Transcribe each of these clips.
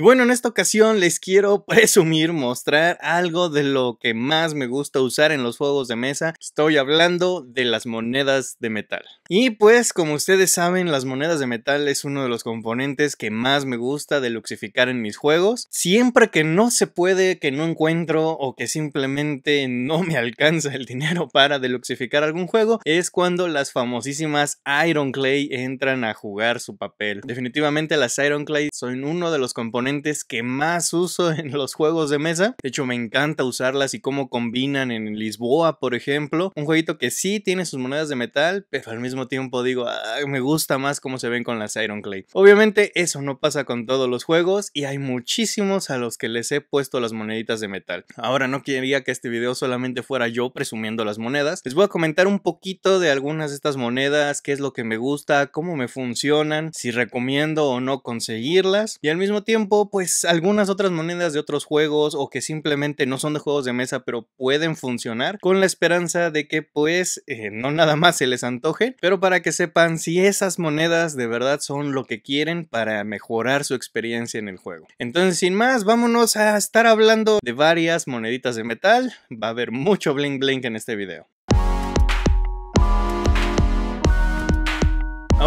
Y bueno, en esta ocasión les quiero presumir, mostrar algo de lo que más me gusta usar en los juegos de mesa. Estoy hablando de las monedas de metal. Y pues, como ustedes saben, las monedas de metal es uno de los componentes que más me gusta de luxificar en mis juegos. Siempre que no se puede, que no encuentro o que simplemente no me alcanza el dinero para deluxificar algún juego, es cuando las famosísimas Iron Clay entran a jugar su papel. Definitivamente las Iron Clay son uno de los componentes que más uso en los juegos de mesa. De hecho, me encanta usarlas y cómo combinan en Lisboa, por ejemplo. Un jueguito que sí tiene sus monedas de metal, pero al mismo tiempo digo, me gusta más cómo se ven con las Iron Clay. Obviamente eso no pasa con todos los juegos y hay muchísimos a los que les he puesto las moneditas de metal. Ahora no quería que este video solamente fuera yo presumiendo las monedas. Les voy a comentar un poquito de algunas de estas monedas, qué es lo que me gusta, cómo me funcionan, si recomiendo o no conseguirlas y al mismo tiempo pues algunas otras monedas de otros juegos o que simplemente no son de juegos de mesa pero pueden funcionar con la esperanza de que pues eh, no nada más se les antoje, pero para que sepan si esas monedas de verdad son lo que quieren para mejorar su experiencia en el juego. Entonces sin más, vámonos a estar hablando de varias moneditas de metal, va a haber mucho bling bling en este video.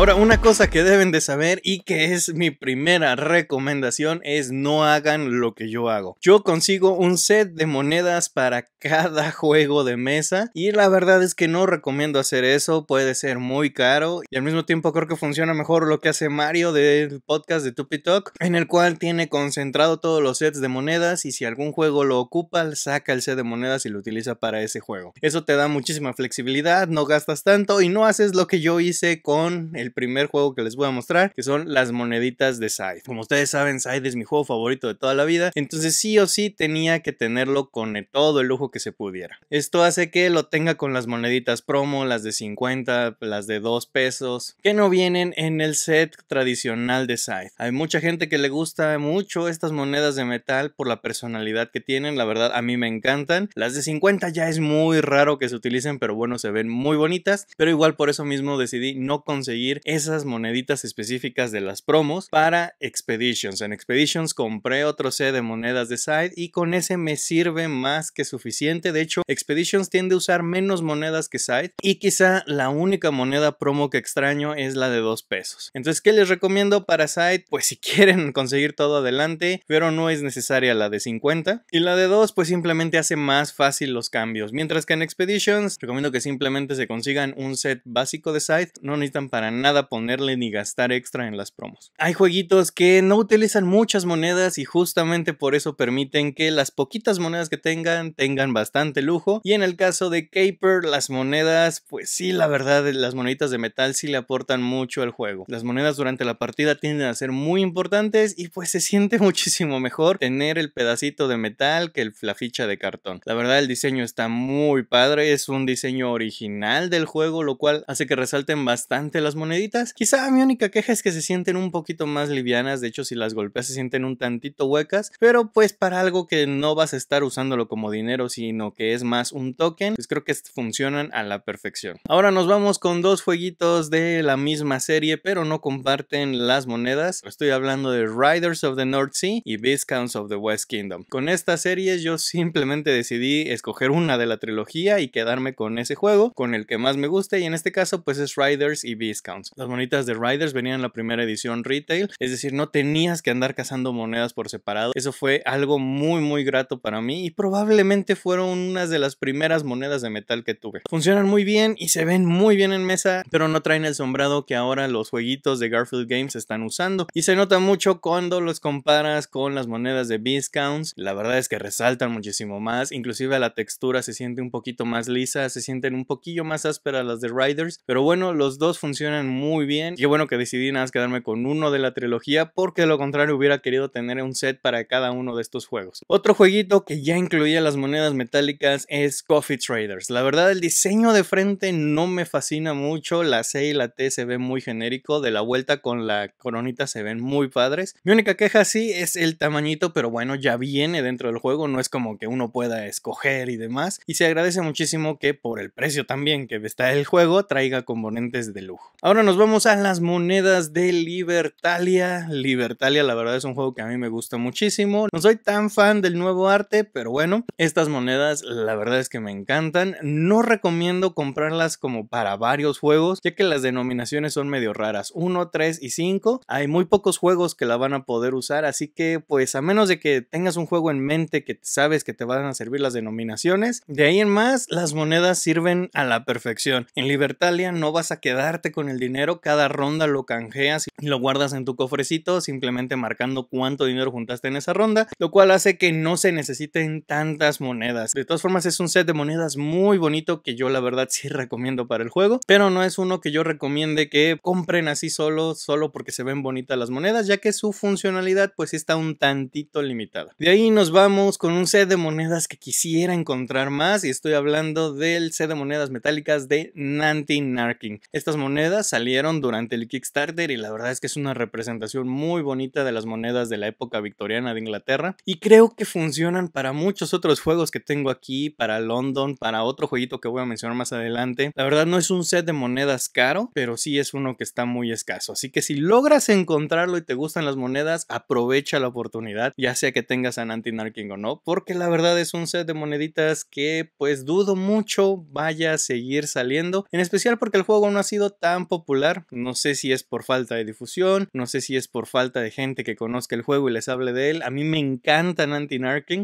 Ahora, una cosa que deben de saber y que es mi primera recomendación es no hagan lo que yo hago. Yo consigo un set de monedas para cada juego de mesa y la verdad es que no recomiendo hacer eso, puede ser muy caro y al mismo tiempo creo que funciona mejor lo que hace Mario del podcast de Tupi Talk, en el cual tiene concentrado todos los sets de monedas y si algún juego lo ocupa, saca el set de monedas y lo utiliza para ese juego. Eso te da muchísima flexibilidad, no gastas tanto y no haces lo que yo hice con el primer juego que les voy a mostrar, que son las moneditas de Scythe. Como ustedes saben, Scythe es mi juego favorito de toda la vida, entonces sí o sí tenía que tenerlo con todo el lujo que se pudiera. Esto hace que lo tenga con las moneditas promo, las de 50, las de 2 pesos, que no vienen en el set tradicional de Scythe. Hay mucha gente que le gusta mucho estas monedas de metal por la personalidad que tienen, la verdad a mí me encantan. Las de 50 ya es muy raro que se utilicen, pero bueno, se ven muy bonitas, pero igual por eso mismo decidí no conseguir esas moneditas específicas de las promos para Expeditions. En Expeditions compré otro set de monedas de Side y con ese me sirve más que suficiente. De hecho, Expeditions tiende a usar menos monedas que Side y quizá la única moneda promo que extraño es la de 2 pesos. Entonces, ¿qué les recomiendo para Side? Pues si quieren conseguir todo adelante, pero no es necesaria la de 50. Y la de 2, pues simplemente hace más fácil los cambios. Mientras que en Expeditions, recomiendo que simplemente se consigan un set básico de Side. No necesitan para nada nada ponerle ni gastar extra en las promos. Hay jueguitos que no utilizan muchas monedas y justamente por eso permiten que las poquitas monedas que tengan tengan bastante lujo y en el caso de Caper las monedas pues sí la verdad las moneditas de metal sí le aportan mucho al juego. Las monedas durante la partida tienden a ser muy importantes y pues se siente muchísimo mejor tener el pedacito de metal que el, la ficha de cartón. La verdad el diseño está muy padre, es un diseño original del juego lo cual hace que resalten bastante las monedas Quizá mi única queja es que se sienten un poquito más livianas, de hecho si las golpeas se sienten un tantito huecas, pero pues para algo que no vas a estar usándolo como dinero, sino que es más un token, pues creo que funcionan a la perfección. Ahora nos vamos con dos jueguitos de la misma serie, pero no comparten las monedas. Estoy hablando de Riders of the North Sea y Viscounts of the West Kingdom. Con esta serie yo simplemente decidí escoger una de la trilogía y quedarme con ese juego, con el que más me guste y en este caso pues es Riders y Viscounts. Las monitas de Riders venían en la primera edición retail, es decir, no tenías que andar cazando monedas por separado. Eso fue algo muy, muy grato para mí y probablemente fueron unas de las primeras monedas de metal que tuve. Funcionan muy bien y se ven muy bien en mesa, pero no traen el sombrado que ahora los jueguitos de Garfield Games están usando y se nota mucho cuando los comparas con las monedas de Biscounts La verdad es que resaltan muchísimo más, inclusive la textura se siente un poquito más lisa, se sienten un poquillo más ásperas las de Riders, pero bueno, los dos funcionan muy bien. Qué bueno que decidí nada más quedarme con uno de la trilogía porque de lo contrario hubiera querido tener un set para cada uno de estos juegos. Otro jueguito que ya incluía las monedas metálicas es Coffee Traders. La verdad el diseño de frente no me fascina mucho, la C y la T se ven muy genérico, de la vuelta con la coronita se ven muy padres. Mi única queja sí es el tamañito, pero bueno, ya viene dentro del juego, no es como que uno pueda escoger y demás. Y se agradece muchísimo que por el precio también que está el juego traiga componentes de lujo. Ahora nos vamos a las monedas de Libertalia. Libertalia, la verdad, es un juego que a mí me gusta muchísimo. No soy tan fan del nuevo arte, pero bueno, estas monedas, la verdad es que me encantan. No recomiendo comprarlas como para varios juegos, ya que las denominaciones son medio raras. 1, 3 y 5. Hay muy pocos juegos que la van a poder usar, así que pues a menos de que tengas un juego en mente que sabes que te van a servir las denominaciones, de ahí en más las monedas sirven a la perfección. En Libertalia no vas a quedarte con el dinero cada ronda lo canjeas y lo guardas en tu cofrecito, simplemente marcando cuánto dinero juntaste en esa ronda, lo cual hace que no se necesiten tantas monedas. De todas formas, es un set de monedas muy bonito que yo la verdad sí recomiendo para el juego, pero no es uno que yo recomiende que compren así solo, solo porque se ven bonitas las monedas, ya que su funcionalidad pues está un tantito limitada. De ahí nos vamos con un set de monedas que quisiera encontrar más y estoy hablando del set de monedas metálicas de Nanti narking Estas monedas salen salieron durante el Kickstarter y la verdad es que es una representación muy bonita de las monedas de la época victoriana de Inglaterra y creo que funcionan para muchos otros juegos que tengo aquí, para London, para otro jueguito que voy a mencionar más adelante. La verdad no es un set de monedas caro, pero sí es uno que está muy escaso, así que si logras encontrarlo y te gustan las monedas, aprovecha la oportunidad, ya sea que tengas a Anti-Narking o no, porque la verdad es un set de moneditas que pues dudo mucho vaya a seguir saliendo, en especial porque el juego no ha sido tan popular no sé si es por falta de difusión, no sé si es por falta de gente que conozca el juego y les hable de él. A mí me encantan anti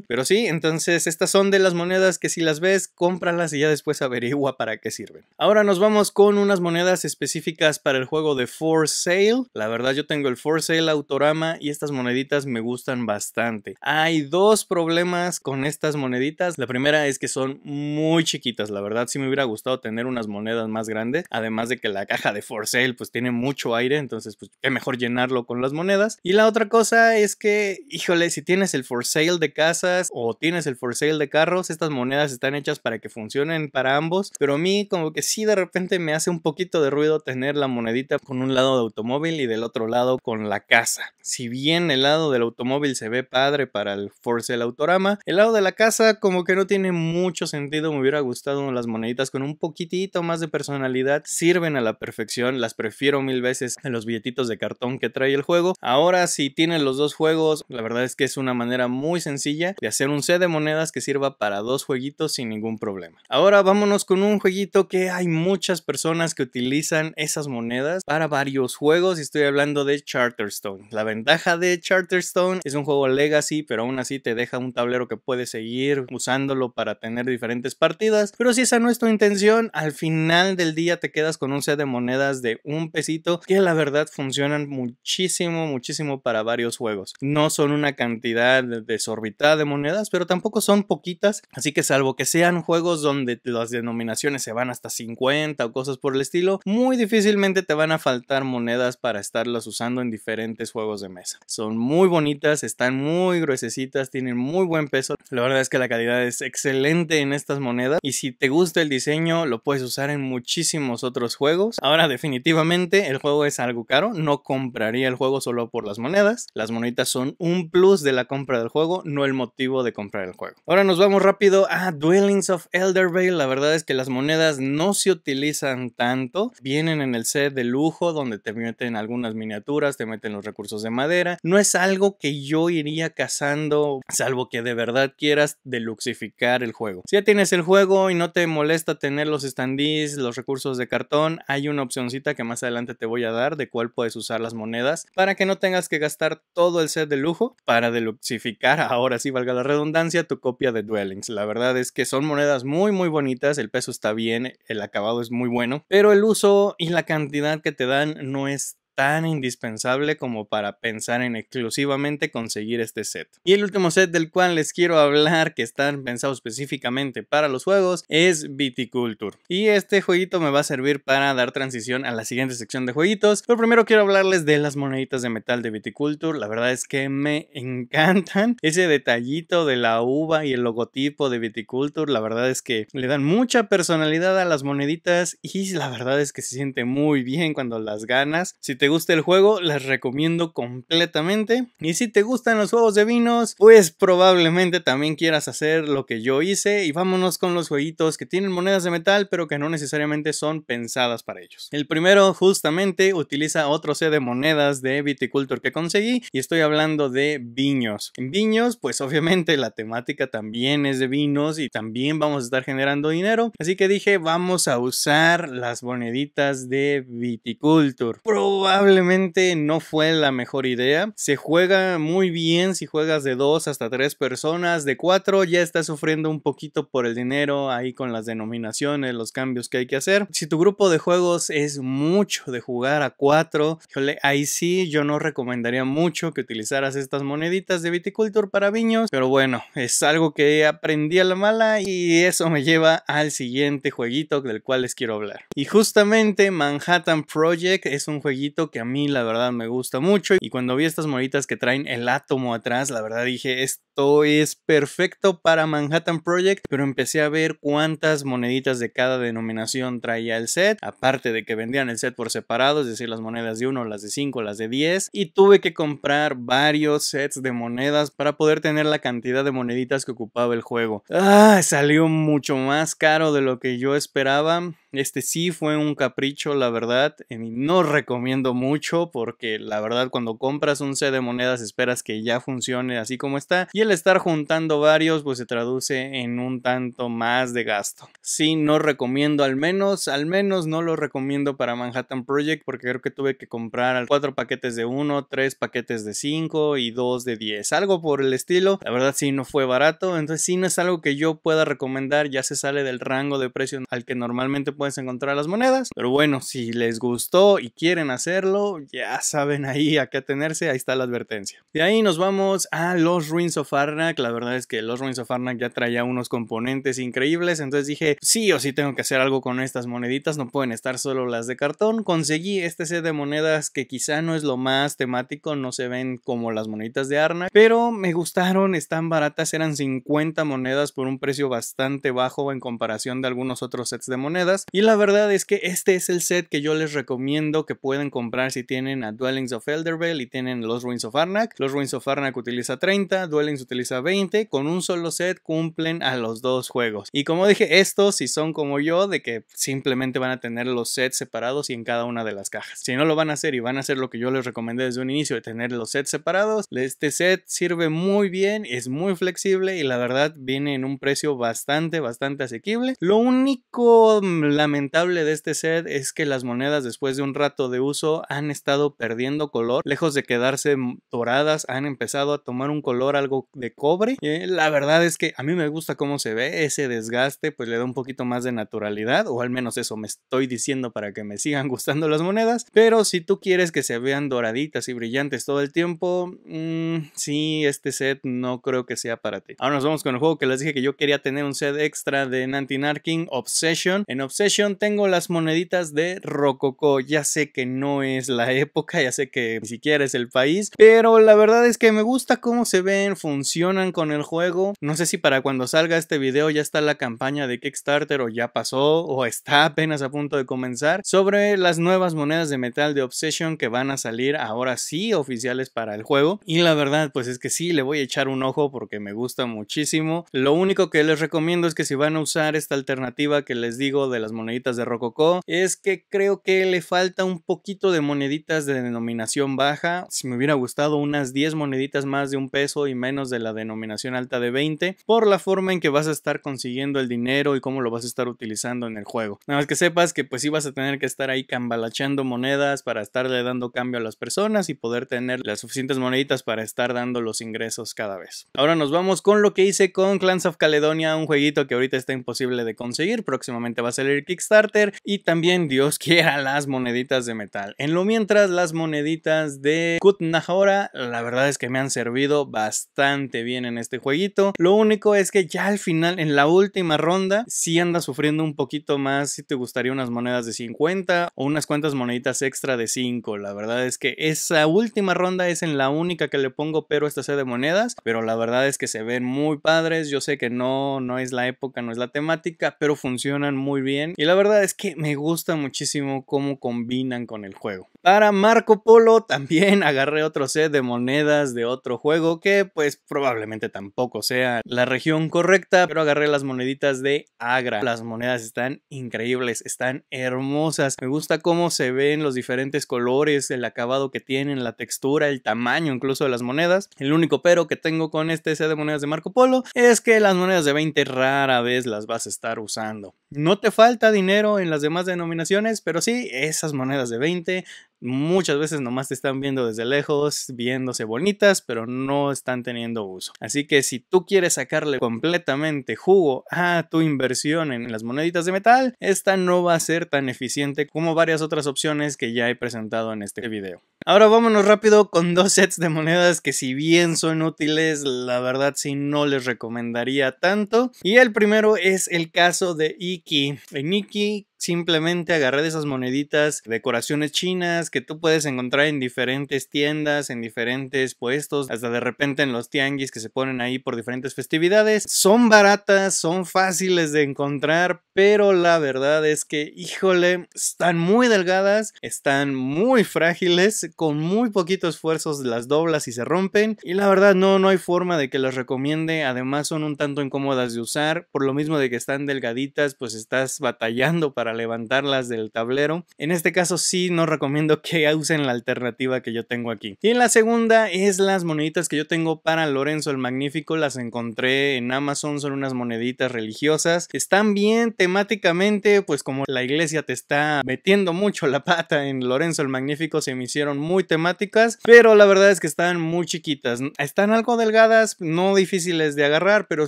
pero sí, entonces estas son de las monedas que si las ves, cómpralas y ya después averigua para qué sirven. Ahora nos vamos con unas monedas específicas para el juego de For Sale. La verdad yo tengo el For Sale Autorama y estas moneditas me gustan bastante. Hay dos problemas con estas moneditas. La primera es que son muy chiquitas, la verdad sí me hubiera gustado tener unas monedas más grandes, además de que la caja de for sale pues tiene mucho aire, entonces pues es mejor llenarlo con las monedas. Y la otra cosa es que, híjole, si tienes el for sale de casas o tienes el for sale de carros, estas monedas están hechas para que funcionen para ambos, pero a mí como que sí de repente me hace un poquito de ruido tener la monedita con un lado de automóvil y del otro lado con la casa. Si bien el lado del automóvil se ve padre para el for sale autorama, el lado de la casa como que no tiene mucho sentido, me hubiera gustado las moneditas con un poquitito más de personalidad, sirven a la perfección las prefiero mil veces en los billetitos de cartón que trae el juego. Ahora si tienen los dos juegos, la verdad es que es una manera muy sencilla de hacer un set de monedas que sirva para dos jueguitos sin ningún problema. Ahora vámonos con un jueguito que hay muchas personas que utilizan esas monedas para varios juegos y estoy hablando de Charterstone. La ventaja de Charterstone es un juego legacy, pero aún así te deja un tablero que puedes seguir usándolo para tener diferentes partidas, pero si esa no es tu intención, al final del día te quedas con un set de monedas de un pesito que la verdad funcionan muchísimo, muchísimo para varios juegos. No son una cantidad desorbitada de monedas, pero tampoco son poquitas, así que salvo que sean juegos donde las denominaciones se van hasta 50 o cosas por el estilo, muy difícilmente te van a faltar monedas para estarlas usando en diferentes juegos de mesa. Son muy bonitas, están muy gruesecitas, tienen muy buen peso. La verdad es que la calidad es excelente en estas monedas y si te gusta el diseño lo puedes usar en muchísimos otros juegos. Ahora de definitivamente el juego es algo caro, no compraría el juego solo por las monedas, las moneditas son un plus de la compra del juego, no el motivo de comprar el juego. Ahora nos vamos rápido a Dwellings of Eldervale, la verdad es que las monedas no se utilizan tanto, vienen en el set de lujo donde te meten algunas miniaturas, te meten los recursos de madera, no es algo que yo iría cazando, salvo que de verdad quieras deluxificar el juego. Si ya tienes el juego y no te molesta tener los standees, los recursos de cartón, hay una opción que más adelante te voy a dar de cuál puedes usar las monedas para que no tengas que gastar todo el set de lujo para deluxificar, ahora sí valga la redundancia, tu copia de Dwellings. La verdad es que son monedas muy muy bonitas, el peso está bien, el acabado es muy bueno, pero el uso y la cantidad que te dan no es tan indispensable como para pensar en exclusivamente conseguir este set. Y el último set del cual les quiero hablar que están pensados específicamente para los juegos es Viticulture. Y este jueguito me va a servir para dar transición a la siguiente sección de jueguitos. Pero primero quiero hablarles de las moneditas de metal de Viticulture. La verdad es que me encantan. Ese detallito de la uva y el logotipo de Viticulture, la verdad es que le dan mucha personalidad a las moneditas y la verdad es que se siente muy bien cuando las ganas. Si te guste el juego, las recomiendo completamente. Y si te gustan los juegos de vinos, pues probablemente también quieras hacer lo que yo hice. Y vámonos con los jueguitos que tienen monedas de metal, pero que no necesariamente son pensadas para ellos. El primero, justamente, utiliza otro set de monedas de viticultor que conseguí. Y estoy hablando de viños. En viños, pues obviamente la temática también es de vinos y también vamos a estar generando dinero. Así que dije, vamos a usar las moneditas de viticulture. Probablemente Probablemente no fue la mejor idea. Se juega muy bien si juegas de dos hasta tres personas, de cuatro ya estás sufriendo un poquito por el dinero ahí con las denominaciones, los cambios que hay que hacer. Si tu grupo de juegos es mucho de jugar a cuatro, ahí sí yo no recomendaría mucho que utilizaras estas moneditas de viticulture para viños, pero bueno, es algo que aprendí a la mala y eso me lleva al siguiente jueguito del cual les quiero hablar. Y justamente Manhattan Project es un jueguito que a mí la verdad me gusta mucho y cuando vi estas moneditas que traen el átomo atrás, la verdad dije, esto es perfecto para Manhattan Project, pero empecé a ver cuántas moneditas de cada denominación traía el set, aparte de que vendían el set por separado, es decir, las monedas de 1, las de 5, las de 10, y tuve que comprar varios sets de monedas para poder tener la cantidad de moneditas que ocupaba el juego. Ah, salió mucho más caro de lo que yo esperaba. Este sí fue un capricho, la verdad. Em, no recomiendo mucho porque la verdad cuando compras un set de monedas esperas que ya funcione así como está. Y el estar juntando varios pues se traduce en un tanto más de gasto. Sí, no recomiendo al menos, al menos no lo recomiendo para Manhattan Project porque creo que tuve que comprar cuatro paquetes de uno, tres paquetes de cinco y dos de 10. Algo por el estilo. La verdad sí no fue barato. Entonces sí no es algo que yo pueda recomendar. Ya se sale del rango de precio al que normalmente puedes encontrar las monedas. Pero bueno, si les gustó y quieren hacerlo, ya saben ahí a qué atenerse, ahí está la advertencia. De ahí nos vamos a los Ruins of Arnak. La verdad es que los Ruins of Arnak ya traía unos componentes increíbles, entonces dije, sí o sí tengo que hacer algo con estas moneditas, no pueden estar solo las de cartón. Conseguí este set de monedas que quizá no es lo más temático, no se ven como las moneditas de Arnak, pero me gustaron, están baratas, eran 50 monedas por un precio bastante bajo en comparación de algunos otros sets de monedas. Y la verdad es que este es el set que yo les recomiendo que pueden comprar si tienen a Dwellings of Elderbell y tienen los Ruins of Arnak. Los Ruins of Arnak utiliza 30, Dwellings utiliza 20. Con un solo set cumplen a los dos juegos. Y como dije, estos si son como yo, de que simplemente van a tener los sets separados y en cada una de las cajas. Si no lo van a hacer y van a hacer lo que yo les recomendé desde un inicio de tener los sets separados, este set sirve muy bien, es muy flexible y la verdad viene en un precio bastante, bastante asequible. Lo único lamentable de este set es que las monedas después de un rato de uso han estado perdiendo color, lejos de quedarse doradas, han empezado a tomar un color algo de cobre. Eh, la verdad es que a mí me gusta cómo se ve, ese desgaste pues le da un poquito más de naturalidad, o al menos eso me estoy diciendo para que me sigan gustando las monedas, pero si tú quieres que se vean doraditas y brillantes todo el tiempo, mmm, sí, este set no creo que sea para ti. Ahora nos vamos con el juego que les dije que yo quería tener un set extra de Nantinarking, Obsession. En Obsession tengo las moneditas de Rococo, Ya sé que no es la época, ya sé que ni siquiera es el país, pero la verdad es que me gusta cómo se ven, funcionan con el juego. No sé si para cuando salga este video ya está la campaña de Kickstarter o ya pasó o está apenas a punto de comenzar sobre las nuevas monedas de metal de Obsession que van a salir ahora sí oficiales para el juego. Y la verdad pues es que sí, le voy a echar un ojo porque me gusta muchísimo. Lo único que les recomiendo es que si van a usar esta alternativa que les digo de las moneditas de Rococó es que creo que le falta un poquito de moneditas de denominación baja. Si me hubiera gustado unas 10 moneditas más de un peso y menos de la denominación alta de 20 por la forma en que vas a estar consiguiendo el dinero y cómo lo vas a estar utilizando en el juego. Nada más que sepas que pues sí vas a tener que estar ahí cambalachando monedas para estarle dando cambio a las personas y poder tener las suficientes moneditas para estar dando los ingresos cada vez. Ahora nos vamos con lo que hice con Clans of Caledonia, un jueguito que ahorita está imposible de conseguir, próximamente va a salir Kickstarter y también Dios quiera las moneditas de metal. En lo mientras las moneditas de Kutnahora la verdad es que me han servido bastante bien en este jueguito. Lo único es que ya al final en la última ronda si sí andas sufriendo un poquito más si te gustaría unas monedas de 50 o unas cuantas moneditas extra de 5. La verdad es que esa última ronda es en la única que le pongo pero esta serie de monedas, pero la verdad es que se ven muy padres. Yo sé que no no es la época, no es la temática, pero funcionan muy bien y la verdad es que me gusta muchísimo cómo combinan con el juego. Para Marco Polo también agarré otro set de monedas de otro juego que pues probablemente tampoco sea la región correcta, pero agarré las moneditas de Agra. Las monedas están increíbles, están hermosas. Me gusta cómo se ven los diferentes colores, el acabado que tienen, la textura, el tamaño incluso de las monedas. El único pero que tengo con este set de monedas de Marco Polo es que las monedas de 20 rara vez las vas a estar usando. No te falta dinero en las demás denominaciones, pero sí, esas monedas de 20 muchas veces nomás te están viendo desde lejos, viéndose bonitas, pero no están teniendo uso. Así que si tú quieres sacarle completamente jugo a tu inversión en las moneditas de metal, esta no va a ser tan eficiente como varias otras opciones que ya he presentado en este video. Ahora vámonos rápido con dos sets de monedas que si bien son útiles, la verdad sí no les recomendaría tanto. Y el primero es el caso de Iki. En Iki simplemente agarré de esas moneditas, decoraciones chinas que tú puedes encontrar en diferentes tiendas, en diferentes puestos, hasta de repente en los tianguis que se ponen ahí por diferentes festividades. Son baratas, son fáciles de encontrar, pero la verdad es que, híjole, están muy delgadas, están muy frágiles, con muy poquito esfuerzo las doblas y se rompen, y la verdad no, no hay forma de que las recomiende, además son un tanto incómodas de usar, por lo mismo de que están delgaditas, pues estás batallando para levantarlas del tablero. En este caso sí no recomiendo que usen la alternativa que yo tengo aquí. Y en la segunda es las moneditas que yo tengo para Lorenzo el Magnífico, las encontré en Amazon, son unas moneditas religiosas, están bien, te temáticamente, pues como la iglesia te está metiendo mucho la pata en Lorenzo el Magnífico, se me hicieron muy temáticas, pero la verdad es que están muy chiquitas. Están algo delgadas, no difíciles de agarrar, pero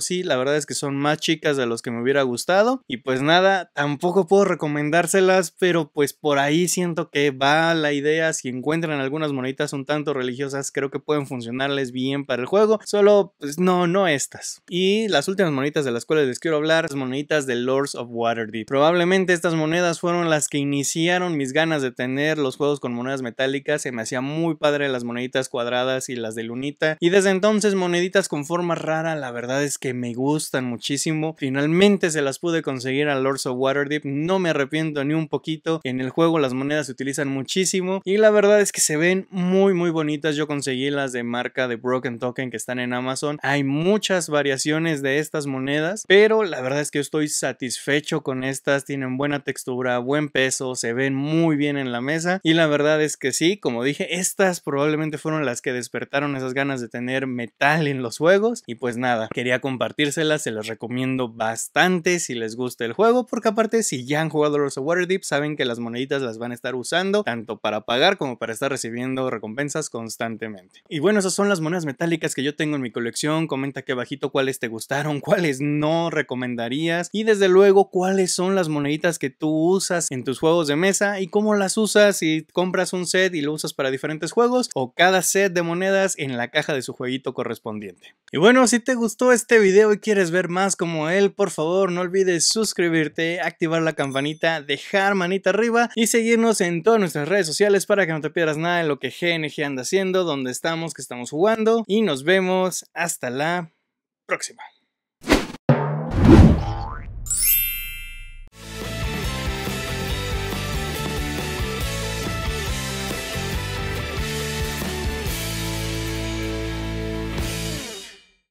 sí, la verdad es que son más chicas de los que me hubiera gustado. Y pues nada, tampoco puedo recomendárselas, pero pues por ahí siento que va la idea. Si encuentran algunas moneditas un tanto religiosas, creo que pueden funcionarles bien para el juego. Solo, pues no, no estas. Y las últimas moneditas de las cuales les quiero hablar, las moneditas de Lords of Waterdeep. Probablemente estas monedas fueron las que iniciaron mis ganas de tener los juegos con monedas metálicas. Se me hacía muy padre las moneditas cuadradas y las de lunita. Y desde entonces moneditas con forma rara, la verdad es que me gustan muchísimo. Finalmente se las pude conseguir al Lord of Waterdeep. No me arrepiento ni un poquito. En el juego las monedas se utilizan muchísimo. Y la verdad es que se ven muy muy bonitas. Yo conseguí las de marca de Broken Token que están en Amazon. Hay muchas variaciones de estas monedas. Pero la verdad es que estoy satisfecho hecho con estas, tienen buena textura, buen peso, se ven muy bien en la mesa y la verdad es que sí, como dije, estas probablemente fueron las que despertaron esas ganas de tener metal en los juegos y pues nada, quería compartírselas, se las recomiendo bastante si les gusta el juego porque aparte si ya han jugado los of Waterdeep saben que las moneditas las van a estar usando tanto para pagar como para estar recibiendo recompensas constantemente. Y bueno, esas son las monedas metálicas que yo tengo en mi colección, comenta aquí bajito cuáles te gustaron, cuáles no recomendarías y desde luego cuáles son las moneditas que tú usas en tus juegos de mesa y cómo las usas si compras un set y lo usas para diferentes juegos o cada set de monedas en la caja de su jueguito correspondiente. Y bueno, si te gustó este video y quieres ver más como él, por favor no olvides suscribirte, activar la campanita, dejar manita arriba y seguirnos en todas nuestras redes sociales para que no te pierdas nada de lo que GNG anda haciendo, dónde estamos, que estamos jugando y nos vemos hasta la próxima.